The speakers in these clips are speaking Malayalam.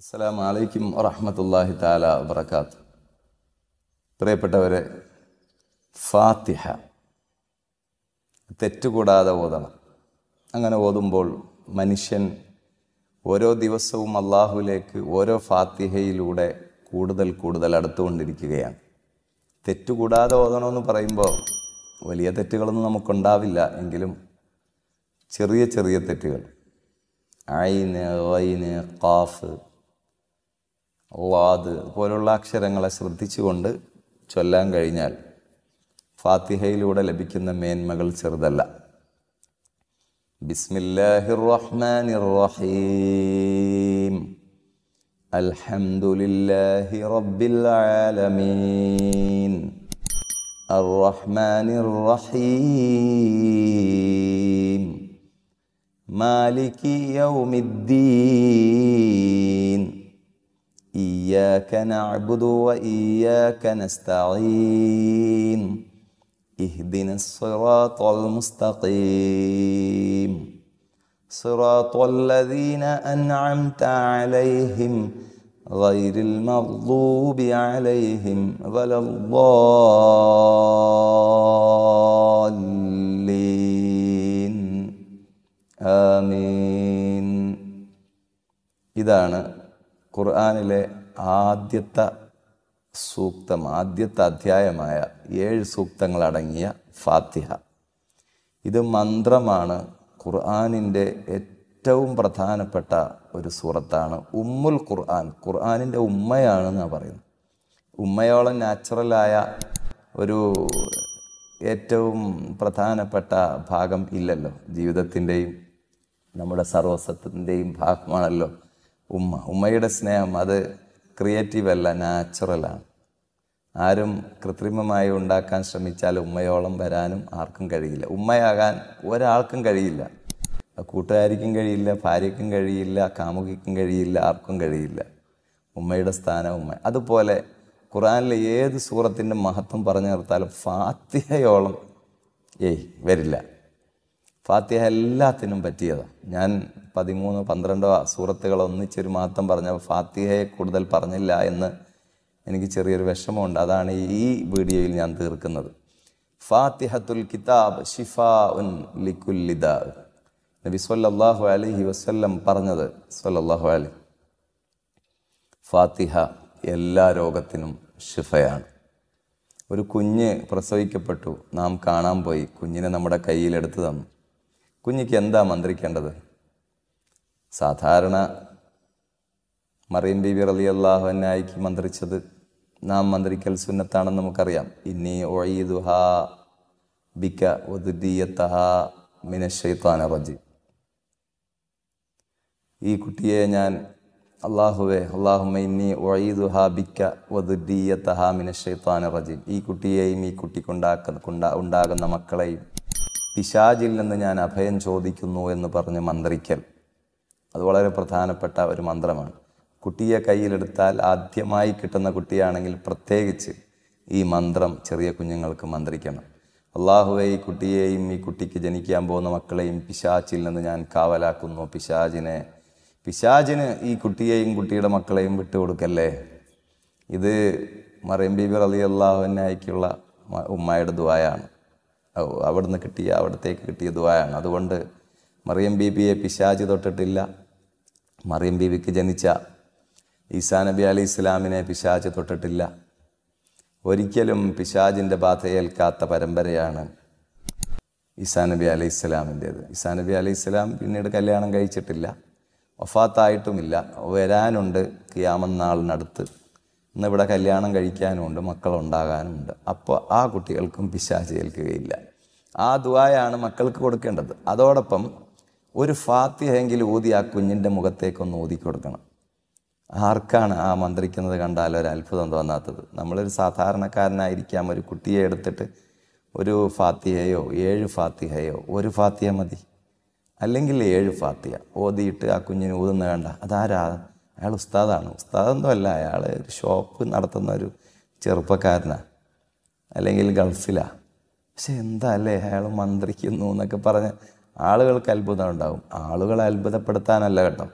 അസ്സലാം വലൈക്കും വറഹമത്തല്ലാഹി താല വബർക്കാത്ത് പ്രിയപ്പെട്ടവരെ ഫാത്തിഹ തെറ്റുകൂടാതെ ഓതണം അങ്ങനെ ഓതുമ്പോൾ മനുഷ്യൻ ഓരോ ദിവസവും അള്ളാഹുലേക്ക് ഓരോ ഫാത്തിഹയിലൂടെ കൂടുതൽ കൂടുതൽ അടുത്തുകൊണ്ടിരിക്കുകയാണ് തെറ്റുകൂടാതെ ഓതണമെന്ന് പറയുമ്പോൾ വലിയ തെറ്റുകളൊന്നും നമുക്കുണ്ടാവില്ല എങ്കിലും ചെറിയ ചെറിയ തെറ്റുകൾ ഐന് വൈന് കാഫ് അള്ളാദ് പോലുള്ള അക്ഷരങ്ങളെ ശ്രദ്ധിച്ചുകൊണ്ട് ചൊല്ലാൻ കഴിഞ്ഞാൽ ഫാത്തിഹയിലൂടെ ലഭിക്കുന്ന മേന്മകൾ ചെറുതല്ല ബിസ്മില്ലാഹിർ റഹ്മാനിർ റഹീം അൽഹംദുലില്ലാഹി റബ്ബിൽ ആലമീൻ അർറഹ്മാനിർ റഹീം മാലിക് യൗമിദ്ദീൻ إياك نعبد وإياك نستعين اهدنا الصراط المستقيم صراط الذين أنعمت عليهم غير المغضوب عليهم ولا الضالين آمين إذا أنا ഖുർആാനിലെ ആദ്യത്തെ സൂക്തം ആദ്യത്തെ അധ്യായമായ ഏഴ് സൂക്തങ്ങളടങ്ങിയ ഫാത്തിഹ ഇത് മന്ത്രമാണ് ഖുർആാനിൻ്റെ ഏറ്റവും പ്രധാനപ്പെട്ട ഒരു സൂറത്താണ് ഉമ്മുൽ ഖുർആൻ ഖുർആാനിൻ്റെ ഉമ്മയാണെന്നാണ് പറയുന്നത് ഉമ്മയോളം നാച്ചുറലായ ഒരു ഏറ്റവും പ്രധാനപ്പെട്ട ഭാഗം ഇല്ലല്ലോ ജീവിതത്തിൻ്റെയും നമ്മുടെ സർവസ്വത്തിൻ്റെയും ഭാഗമാണല്ലോ ഉമ്മ ഉമ്മയുടെ സ്നേഹം അത് ക്രിയേറ്റീവ് അല്ല നാച്ചുറലാണ് ആരും കൃത്രിമമായി ഉണ്ടാക്കാൻ ശ്രമിച്ചാൽ ഉമ്മയോളം വരാനും ആർക്കും കഴിയില്ല ഉമ്മയാകാൻ ഒരാൾക്കും കഴിയില്ല കൂട്ടുകാരിക്കും കഴിയില്ല ഭാര്യയ്ക്കും കഴിയില്ല കാമുകിക്കും കഴിയില്ല ആർക്കും കഴിയില്ല ഉമ്മയുടെ സ്ഥാനം ഉമ്മ അതുപോലെ ഖുറാനിലെ ഏത് സൂറത്തിൻ്റെ മഹത്വം പറഞ്ഞു നിർത്താലും ഫാത്തിഹയോളം ഏയ് വരില്ല ഫാത്തിഹ എല്ലാത്തിനും പറ്റിയതാണ് ഞാൻ പതിമൂന്ന് പന്ത്രണ്ടോ സൂറത്തുകൾ ഒന്നിച്ചൊരു മാത്രം പറഞ്ഞ ഫാത്തിഹയെ കൂടുതൽ പറഞ്ഞില്ല എന്ന് എനിക്ക് ചെറിയൊരു വിഷമമുണ്ട് അതാണ് ഈ വീഡിയോയിൽ ഞാൻ തീർക്കുന്നത് ഫാത്തിഹത്തുൽ കിതാബ് ഷിഫാ ഉൻ ലിക്കുല്ലിദ നബി സല്ലാഹു അലഹി വസ്ല്ലം പറഞ്ഞത് സല്ലാഹു അലി ഫാത്തിഹ എല്ലാ രോഗത്തിനും ഷിഫയാണ് ഒരു കുഞ്ഞ് പ്രസവിക്കപ്പെട്ടു നാം കാണാൻ പോയി കുഞ്ഞിനെ നമ്മുടെ കയ്യിലെടുത്ത് തന്നു കുഞ്ഞിക്ക് എന്താ മന്ത്രിക്കേണ്ടത് സാധാരണ മറിയം ബിബി റലി അള്ളാഹു അന്നായിക്ക് മന്ത്രിച്ചത് നാം മന്ത്രിക്കൽ സുന്നത്താണെന്ന് നമുക്കറിയാം ഇന്നി ഒഴീദുഹ ബിക്ക ഒതുദീയത്തഹ റജി ഈ കുട്ടിയെ ഞാൻ അള്ളാഹുവേ അള്ളാഹു ഇന്നി ഒഴിയുഹാ ബിക്ക ഒതുദീയത്തഹ മിനഷെയ്ത്താന ഈ കുട്ടിയെയും ഈ കുട്ടിക്കുണ്ടാക്ക ഉണ്ടാകുന്ന മക്കളെയും പിശാചിൽ നിന്ന് ഞാൻ അഭയം ചോദിക്കുന്നു എന്ന് പറഞ്ഞ് മന്ത്രിക്കൽ അത് വളരെ പ്രധാനപ്പെട്ട ഒരു മന്ത്രമാണ് കുട്ടിയെ കയ്യിലെടുത്താൽ ആദ്യമായി കിട്ടുന്ന കുട്ടിയാണെങ്കിൽ പ്രത്യേകിച്ച് ഈ മന്ത്രം ചെറിയ കുഞ്ഞുങ്ങൾക്ക് മന്ത്രിക്കണം അള്ളാഹുവെ ഈ കുട്ടിയെയും ഈ കുട്ടിക്ക് ജനിക്കാൻ പോകുന്ന മക്കളെയും പിശാചിൽ നിന്ന് ഞാൻ കാവലാക്കുന്നു പിശാജിനെ പിശാചിന് ഈ കുട്ടിയെയും കുട്ടിയുടെ മക്കളെയും വിട്ടുകൊടുക്കല്ലേ ഇത് മറിയം ബീബി അലി അള്ളാഹുവിനായിക്കുള്ള ഉമ്മായുടെ ദ്വായാണ് അവിടുന്ന് കിട്ടിയ അവിടത്തേക്ക് കിട്ടിയ ദുവായാണ് അതുകൊണ്ട് മറിയം ബീബിയെ പിശാജ് തൊട്ടിട്ടില്ല മറിയം ബീബിക്ക് ജനിച്ച ഈസാ നബി അലി ഇസ്ലാമിനെ പിശാജ് തൊട്ടിട്ടില്ല ഒരിക്കലും പിശാജിൻ്റെ ബാധയേൽക്കാത്ത പരമ്പരയാണ് ഈസാ നബി അലി ഇസ്ലാമിൻ്റേത് ഈസാ നബി അലി ഇസ്ലാം പിന്നീട് കല്യാണം കഴിച്ചിട്ടില്ല വഫാത്തായിട്ടുമില്ല വരാനുണ്ട് കിയാമനാളിനടുത്ത് ഇന്നിവിടെ കല്യാണം കഴിക്കാനുമുണ്ട് മക്കളുണ്ടാകാനുമുണ്ട് അപ്പോൾ ആ കുട്ടികൾക്കും പിശാച് ഏൽക്കുകയില്ല ആ ദുവായാണ് മക്കൾക്ക് കൊടുക്കേണ്ടത് അതോടൊപ്പം ഒരു ഫാത്തിഹെങ്കിലും ഊതി ആ കുഞ്ഞിൻ്റെ മുഖത്തേക്കൊന്ന് ഊതി കൊടുക്കണം ആർക്കാണ് ആ മന്ത്രിക്കുന്നത് കണ്ടാൽ ഒരു അത്ഭുതം തോന്നാത്തത് നമ്മളൊരു സാധാരണക്കാരനായിരിക്കാം ഒരു കുട്ടിയെ എടുത്തിട്ട് ഒരു ഫാത്തിഹയോ ഏഴ് ഫാത്തിഹയോ ഒരു ഫാത്തിഹ മതി അല്ലെങ്കിൽ ഏഴ് ഫാത്തിയ ഓതിയിട്ട് ആ കുഞ്ഞിന് ഊതുന്ന വേണ്ട അതാരാ അയാൾ ഉസ്താദാണ് ഉസ്താദൊന്നും അല്ല അയാൾ ഒരു ഷോപ്പ് നടത്തുന്ന ഒരു ചെറുപ്പക്കാരനാണ് അല്ലെങ്കിൽ ഗൾഫിലാണ് പക്ഷെ എന്താ അല്ലേ അയാൾ മന്ത്രിക്കുന്നു എന്നൊക്കെ പറഞ്ഞ് ആളുകൾക്ക് അത്ഭുതം ഉണ്ടാകും ആളുകളെ അത്ഭുതപ്പെടുത്താനല്ല കേട്ടോ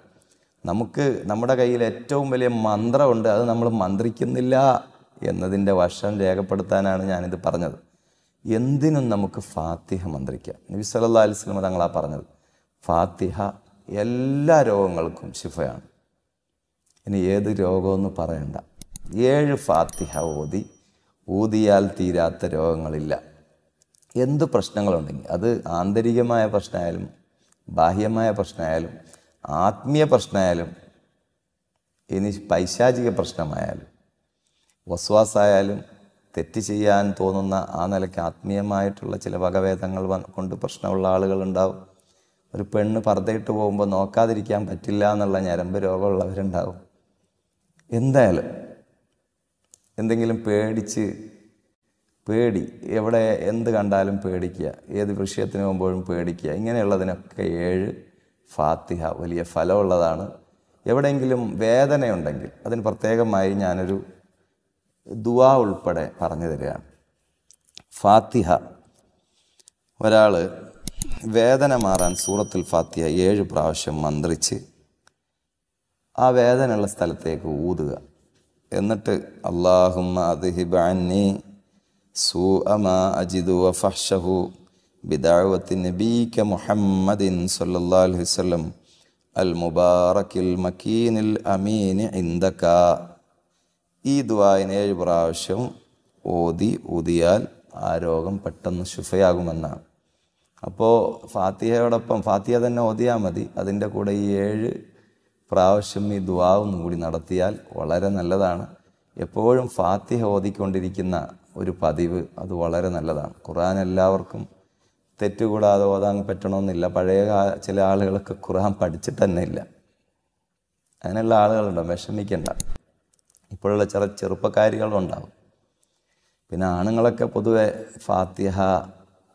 നമുക്ക് നമ്മുടെ കയ്യിൽ ഏറ്റവും വലിയ മന്ത്രമുണ്ട് അത് നമ്മൾ മന്ത്രിക്കുന്നില്ല എന്നതിൻ്റെ വശം രേഖപ്പെടുത്താനാണ് ഞാനിത് പറഞ്ഞത് എന്തിനും നമുക്ക് ഫാത്തിഹ മന്ത്രിക്കാം നബി അലൈഹി അലിസ്ലമ തങ്ങളാ പറഞ്ഞത് ഫാത്തിഹ എല്ലാ രോഗങ്ങൾക്കും ശിഫയാണ് ഇനി ഏത് രോഗമെന്ന് പറയണ്ട ഏഴ് ഫാത്തിഹ ഓതി ഊതിയാൽ തീരാത്ത രോഗങ്ങളില്ല എന്ത് പ്രശ്നങ്ങളുണ്ടെങ്കിൽ അത് ആന്തരികമായ പ്രശ്നമായാലും ബാഹ്യമായ പ്രശ്നമായാലും ആത്മീയ പ്രശ്നമായാലും ഇനി പൈശാചിക പ്രശ്നമായാലും വസ്വാസായാലും തെറ്റ് ചെയ്യാൻ തോന്നുന്ന ആ നിലയ്ക്ക് ആത്മീയമായിട്ടുള്ള ചില വകഭേദങ്ങൾ കൊണ്ട് പ്രശ്നമുള്ള ആളുകളുണ്ടാവും ഒരു പെണ്ണ് പർദ്ദയിട്ട് പോകുമ്പോൾ നോക്കാതിരിക്കാൻ പറ്റില്ല എന്നുള്ള ഞരമ്പ് രോഗമുള്ളവരുണ്ടാവും എന്തായാലും എന്തെങ്കിലും പേടിച്ച് പേടി എവിടെ എന്ത് കണ്ടാലും പേടിക്കുക ഏത് വിഷയത്തിന് പോകുമ്പോഴും പേടിക്കുക ഇങ്ങനെയുള്ളതിനൊക്കെ ഏഴ് ഫാത്തിഹ വലിയ ഫലമുള്ളതാണ് എവിടെയെങ്കിലും വേദനയുണ്ടെങ്കിൽ അതിന് പ്രത്യേകമായി ഞാനൊരു ദുവാ ഉൾപ്പെടെ പറഞ്ഞു തരികയാണ് ഫാത്തിഹ ഒരാൾ വേദന മാറാൻ സൂറത്തിൽ ഫാത്തിഹ ഏഴ് പ്രാവശ്യം മന്ത്രിച്ച് ആ വേദനയുള്ള സ്ഥലത്തേക്ക് ഊതുക എന്നിട്ട് അള്ളാഹുമ്മ അദ്ഹിബ് سوء ما أجد وفحشه بدعوة نبيك محمد صلى الله عليه وسلم المبارك المكين ഈ ദുവായന ഏഴ് പ്രാവശ്യം ഓതി ഊതിയാൽ ആ രോഗം പെട്ടെന്ന് ശുഫയാകുമെന്നാണ് അപ്പോൾ ഫാത്തിഹയോടൊപ്പം ഫാത്തിഹ തന്നെ ഓതിയാൽ മതി അതിൻ്റെ കൂടെ ഈ ഏഴ് പ്രാവശ്യം ഈ ദുവാവും കൂടി നടത്തിയാൽ വളരെ നല്ലതാണ് എപ്പോഴും ഫാത്തിഹ ഓതിക്കൊണ്ടിരിക്കുന്ന ഒരു പതിവ് അത് വളരെ നല്ലതാണ് ഖുർആൻ എല്ലാവർക്കും തെറ്റുകൂടാതെ ഓതാൻ പറ്റണമെന്നില്ല പഴയ ചില ആളുകളൊക്കെ ഖുർആൻ പഠിച്ചിട്ട് തന്നെ ഇല്ല അങ്ങനെയുള്ള ആളുകളുണ്ടോ വിഷമിക്കണ്ട ഇപ്പോഴുള്ള ചില ഉണ്ടാവും പിന്നെ ആണുങ്ങളൊക്കെ പൊതുവെ ഫാത്തിഹ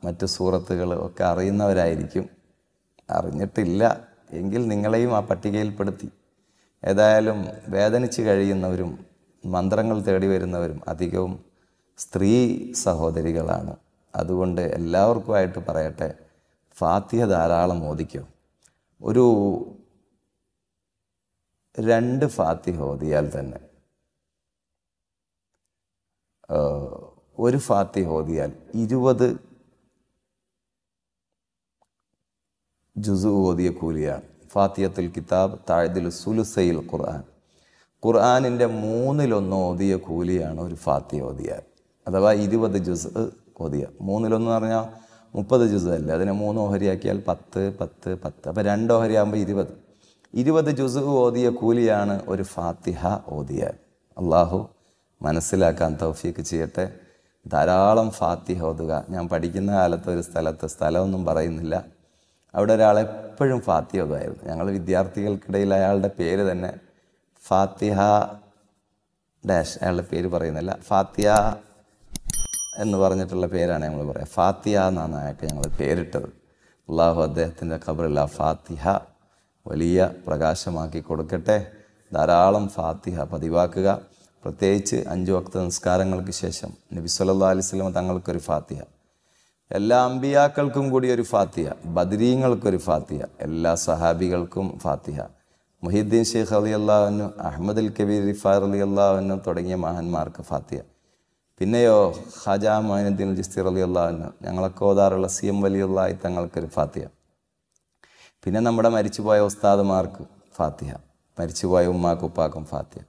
മറ്റു സൂറത്തുകൾ ഒക്കെ അറിയുന്നവരായിരിക്കും അറിഞ്ഞിട്ടില്ല എങ്കിൽ നിങ്ങളെയും ആ പട്ടികയിൽപ്പെടുത്തി ഏതായാലും വേദനിച്ച് കഴിയുന്നവരും മന്ത്രങ്ങൾ തേടി വരുന്നവരും അധികവും സ്ത്രീ സഹോദരികളാണ് അതുകൊണ്ട് എല്ലാവർക്കുമായിട്ട് പറയട്ടെ ഫാത്തിഹ ധാരാളം ഓദിക്കും ഒരു രണ്ട് ഫാത്തിഹ ഓതിയാൽ തന്നെ ഒരു ഫാത്തിഹ ഓതിയാൽ ഇരുപത് ജുസു ഓതിയ കൂലിയാണ് ഫാത്തിയത്തുൽ കിതാബ് താഴ്തിൽ സുലുസയിൽ ഖുർആൻ ഖുർആാനിൻ്റെ മൂന്നിലൊന്ന് ഓതിയ കൂലിയാണ് ഒരു ഫാത്തിഹ ഓതിയാൽ അഥവാ ഇരുപത് ജ്യൂസ് ഓതിയ മൂന്നിലൊന്ന് പറഞ്ഞാൽ മുപ്പത് ജ്യൂസ് അല്ലേ അതിനെ മൂന്ന് ഓഹരിയാക്കിയാൽ പത്ത് പത്ത് പത്ത് അപ്പോൾ രണ്ട് ആകുമ്പോൾ ഇരുപത് ഇരുപത് ജ്യൂസ് ഓതിയ കൂലിയാണ് ഒരു ഫാത്തിഹ ഓതിയാൽ അള്ളാഹു മനസ്സിലാക്കാൻ തൗഫീക്ക് ചെയ്യട്ടെ ധാരാളം ഫാത്തിഹ ഓതുക ഞാൻ പഠിക്കുന്ന കാലത്ത് ഒരു സ്ഥലത്ത് സ്ഥലമൊന്നും പറയുന്നില്ല അവിടെ ഒരാൾ എപ്പോഴും ഫാത്തിഹ ഓതുമായിരുന്നു ഞങ്ങൾ വിദ്യാർത്ഥികൾക്കിടയിൽ അയാളുടെ പേര് തന്നെ ഫാത്തിഹ ഡാഷ് അയാളുടെ പേര് പറയുന്നില്ല ഫാത്തിഹ എന്ന് പറഞ്ഞിട്ടുള്ള പേരാണ് ഞങ്ങൾ പറയുക ഫാത്തിഹ എന്നാണ് അയാൾക്ക് ഞങ്ങൾ പേരിട്ടത് അള്ളാഹു അദ്ദേഹത്തിൻ്റെ ഖബറില്ല ഫാത്തിഹ വലിയ പ്രകാശമാക്കി കൊടുക്കട്ടെ ധാരാളം ഫാത്തിഹ പതിവാക്കുക പ്രത്യേകിച്ച് അഞ്ച് വക്ത നിസ്കാരങ്ങൾക്ക് ശേഷം നബി സല്ലാ സ്വലം തങ്ങൾക്കൊരു ഫാത്തിഹ എല്ലാ അമ്പിയാക്കൾക്കും കൂടി ഒരു ഫാത്തിഹ ബദരീങ്ങൾക്കൊരു ഫാത്തിഹ എല്ലാ സഹാബികൾക്കും ഫാത്തിഹ മുഹിദ്ദീൻ ഷെയ്ഖ് അലി അള്ളാഹുനു അഹമ്മദ് അൽ കബീർ റിഫാർ അലി അള്ളാഹുനു തുടങ്ങിയ മഹാന്മാർക്ക് ഫാത്തിഹ പിന്നെയോ ഹാജ മൈനുദ്ദീൻ ജിസ്തി അലി അള്ളാഹുന്ന ഞങ്ങളൊക്കെ ഓതാറുള്ള സി എം വലി അള്ളാഹി തങ്ങൾക്കൊരു ഫാത്തിഹ പിന്നെ നമ്മുടെ മരിച്ചുപോയ ഉസ്താദുമാർക്ക് ഫാത്തിഹ മരിച്ചുപോയ ഉമ്മാക്കുപ്പാക്കും ഫാത്തിഹ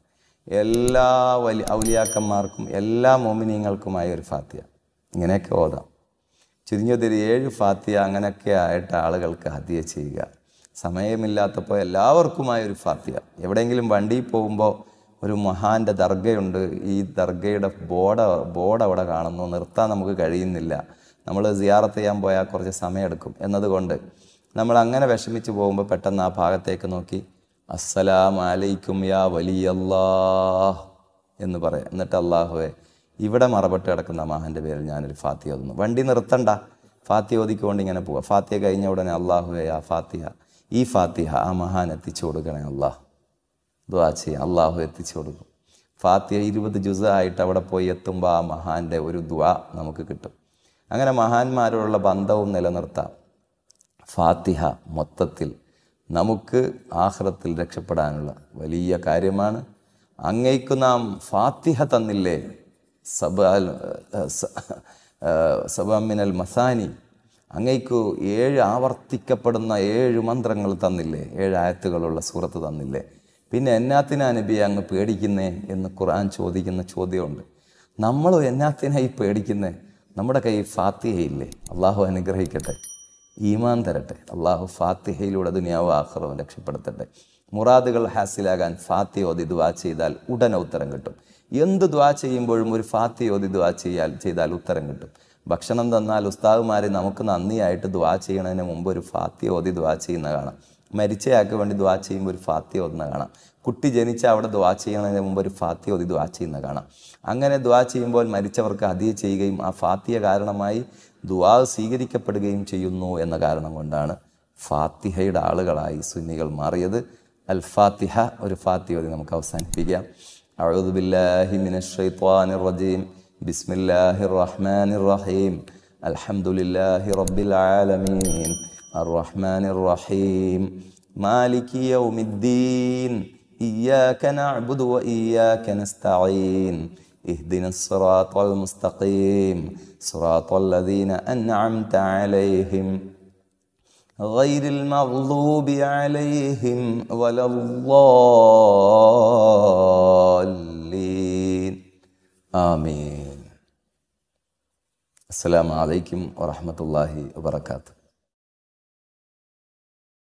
എല്ലാ വലിയ ഔലിയാക്കന്മാർക്കും എല്ലാ മോമിനിയങ്ങൾക്കുമായ ഒരു ഫാത്തിഹ ഇങ്ങനെയൊക്കെ ഓതാം ചുരുങ്ങിയതൊരു ഏഴ് ഫാത്തിഹ അങ്ങനെയൊക്കെ ആയിട്ട് ആളുകൾക്ക് ഹതിയ ചെയ്യുക സമയമില്ലാത്തപ്പോൾ എല്ലാവർക്കുമായ ഒരു ഫാത്തിഹ എവിടെയെങ്കിലും വണ്ടിയിൽ പോകുമ്പോൾ ഒരു മഹാൻ്റെ ദർഗയുണ്ട് ഈ ദർഗയുടെ ബോർഡ് ബോർഡ് അവിടെ കാണുന്നു നിർത്താൻ നമുക്ക് കഴിയുന്നില്ല നമ്മൾ സിയാറത്ത് ചെയ്യാൻ പോയാൽ കുറച്ച് സമയമെടുക്കും എന്നതുകൊണ്ട് നമ്മൾ അങ്ങനെ വിഷമിച്ച് പോകുമ്പോൾ പെട്ടെന്ന് ആ ഭാഗത്തേക്ക് നോക്കി അസ്സലാം അലൈക്കും യാ വലിയല്ലാഹ് എന്ന് പറയാം എന്നിട്ട് അള്ളാഹുവെ ഇവിടെ മറപ്പെട്ട് കിടക്കുന്ന മഹാൻ്റെ പേരിൽ ഞാനൊരു ഫാത്തിയ ഓതുന്നു വണ്ടി നിർത്തണ്ട ഫാത്തിയ ഓതിക്കൊണ്ട് ഇങ്ങനെ പോവുക ഫാത്തിയ കഴിഞ്ഞ ഉടനെ അള്ളാഹുവേ ആ ഫാത്തിഹ ഈ ഫാത്തിഹ ആ മഹാൻ എത്തിച്ചു കൊടുക്കണേ അള്ളാഹ് ദ്വാ ചെയ്യാം അള്ളാഹു എത്തിച്ചു കൊടുക്കും ഫാത്തിയ ഇരുപത് ജുസ ആയിട്ട് അവിടെ പോയി എത്തുമ്പോൾ ആ മഹാൻ്റെ ഒരു ദ്വാ നമുക്ക് കിട്ടും അങ്ങനെ മഹാന്മാരോടുള്ള ബന്ധവും നിലനിർത്താം ഫാത്തിഹ മൊത്തത്തിൽ നമുക്ക് ആഹ്റത്തിൽ രക്ഷപ്പെടാനുള്ള വലിയ കാര്യമാണ് അങ്ങയ്ക്ക് നാം ഫാത്തിഹ തന്നില്ലേ സബ സബമിനൽ മസാനി അങ്ങേക്കു ഏഴ് ആവർത്തിക്കപ്പെടുന്ന ഏഴ് മന്ത്രങ്ങൾ തന്നില്ലേ ഏഴ് ആയത്തുകളുള്ള സൂറത്ത് തന്നില്ലേ പിന്നെ എന്നാത്തിനാ നബി അങ്ങ് പേടിക്കുന്നേ എന്ന് ഖുർആൻ ചോദിക്കുന്ന ചോദ്യമുണ്ട് നമ്മൾ എന്നാത്തിനായി പേടിക്കുന്നേ നമ്മുടെ കൈ ഫാത്തിഹയില്ലേ അള്ളാഹു അനുഗ്രഹിക്കട്ടെ ഈമാൻ തരട്ടെ അള്ളാഹു ഫാത്തിഹയിലൂടെ ദുനിയാവ് ആഹ്റവും രക്ഷപ്പെടുത്തട്ടെ മുറാദുകൾ ഹാസിലാകാൻ ഫാത്തി ഓതി ദ്വാ ചെയ്താൽ ഉടനെ ഉത്തരം കിട്ടും എന്ത് ദ്വാ ചെയ്യുമ്പോഴും ഒരു ഫാത്തി ഓതി ദ്വാ ചെയ്യാൽ ചെയ്താൽ ഉത്തരം കിട്ടും ഭക്ഷണം തന്നാൽ ഉസ്താവുമാരെ നമുക്ക് നന്ദിയായിട്ട് ദ്വാ ചെയ്യണതിന് മുമ്പ് ഒരു ഫാത്തി ഓതി ദ്വാ ചെയ്യുന്ന കാണാം മരിച്ചയാൾക്ക് വേണ്ടി ദ്വാ ചെയ്യുമ്പോൾ ഒരു ഫാത്തി ഓതുന്ന കാണാം കുട്ടി ജനിച്ച അവിടെ ദ്വാ ചെയ്യുന്നതിന് മുമ്പ് ഒരു ഫാത്തി ഓതി ദ്വാ ചെയ്യുന്ന കാണാം അങ്ങനെ ദ്വാ ചെയ്യുമ്പോൾ മരിച്ചവർക്ക് അതിയെ ചെയ്യുകയും ആ ഫാത്തിയ കാരണമായി ദ്വാ സ്വീകരിക്കപ്പെടുകയും ചെയ്യുന്നു എന്ന കാരണം കൊണ്ടാണ് ഫാത്തിഹയുടെ ആളുകളായി സുന്നികൾ മാറിയത് അൽ ഫാത്തിഹ ഒരു ഫാത്തി ഓതി നമുക്ക് അവസാനിപ്പിക്കാം റജീം ബിസ്മില്ലാഹിർ റഹ്മാനിർ റഹീം അൽഹംദുലില്ലാഹി റബ്ബിൽ ആലമീൻ الرحمن الرحيم مالك يوم الدين إياك نعبد وإياك نستعين اهدنا الصراط المستقيم صراط الذين أنعمت عليهم غير المغضوب عليهم ولا الضالين آمين السلام عليكم ورحمة الله وبركاته